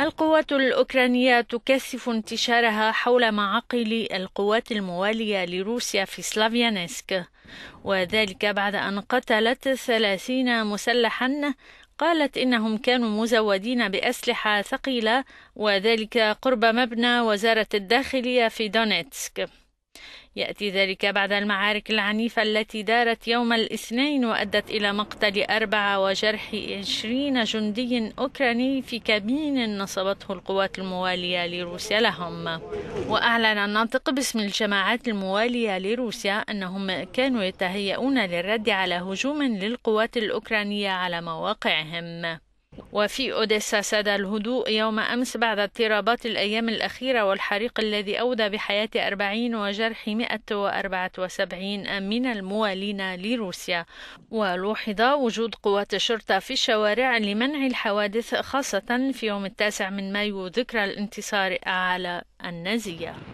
القوات الأوكرانية تكثف انتشارها حول معاقل القوات الموالية لروسيا في سلافيانسك وذلك بعد أن قتلت ثلاثين مسلحا قالت إنهم كانوا مزودين بأسلحة ثقيلة وذلك قرب مبنى وزارة الداخلية في دونيتسك يأتي ذلك بعد المعارك العنيفة التي دارت يوم الاثنين وأدت إلى مقتل أربعة وجرح عشرين جندي أوكراني في كابين نصبته القوات الموالية لروسيا لهم وأعلن الناطق باسم الجماعات الموالية لروسيا أنهم كانوا يتهيئون للرد على هجوم للقوات الأوكرانية على مواقعهم وفي أوديسا ساد الهدوء يوم أمس بعد اضطرابات الأيام الأخيرة والحريق الذي أودى بحياة أربعين وجرح مئة وأربعة وسبعين من الموالين لروسيا ولوحظ وجود قوات الشرطة في الشوارع لمنع الحوادث خاصة في يوم التاسع من مايو ذكرى الانتصار على النازية